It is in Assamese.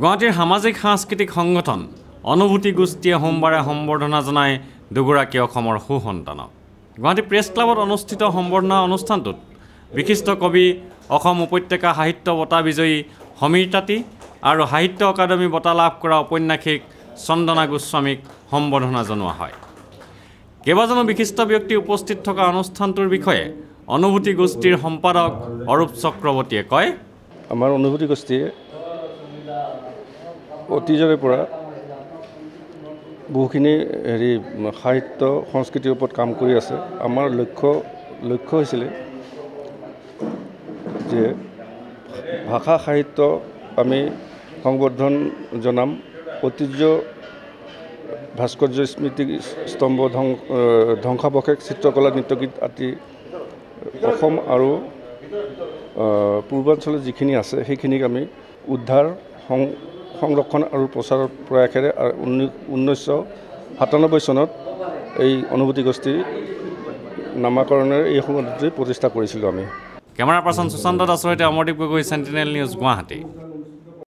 গুৱাহাটীৰ সামাজিক সাংস্কৃতিক সংগঠন অনুভূতি গোষ্ঠীয়ে সোমবাৰে সম্বৰ্ধনা জনাই দুগৰাকী অসমৰ সুসন্তানক গুৱাহাটী প্ৰেছ ক্লাবত অনুষ্ঠিত সম্বৰ্ধনা অনুষ্ঠানটোত বিশিষ্ট কবি অসম উপত্যকা সাহিত্য বঁটা বিজয়ী সমীৰ তাঁতি আৰু সাহিত্য একাডেমি বঁটা লাভ কৰা ঔপন্যাসিক চন্দনা গোস্বামীক সম্বৰ্ধনা জনোৱা হয় কেইবাজনো বিশিষ্ট ব্যক্তি উপস্থিত থকা অনুষ্ঠানটোৰ বিষয়ে অনুভূতি গোষ্ঠীৰ সম্পাদক অৰূপ চক্ৰৱৰ্তীয়ে কয় আমাৰ অনুভূতি গোষ্ঠীয়ে অতীজৰে পৰা বহুখিনি হেৰি সাহিত্য সংস্কৃতিৰ ওপৰত কাম কৰি আছে আমাৰ লক্ষ্য লক্ষ্য হৈছিলে যে ভাষা সাহিত্য আমি সংবৰ্ধন জনাম ঐতিহ্য ভাস্কৰ্য স্মৃতি স্তম্ভ ধং ধ্বংসাৱশেষ চিত্ৰকলা নৃত্য গীত আদি অসম আৰু পূৰ্বাঞ্চলত যিখিনি আছে সেইখিনিক আমি উদ্ধাৰ সং সংৰক্ষণ আৰু প্ৰচাৰৰ প্ৰয়াসেৰে ঊনৈছশ সাতানব্বৈ চনত এই অনুভূতি গোষ্ঠী নামাকৰণেৰে এই সংগঠনটি প্ৰতিষ্ঠা কৰিছিলোঁ আমি কেমেৰা পাৰ্চন সুশান্ত দাসৰ সৈতে অমৰদ্বীপ গগৈ চেণ্টিনেল নিউজ গুৱাহাটী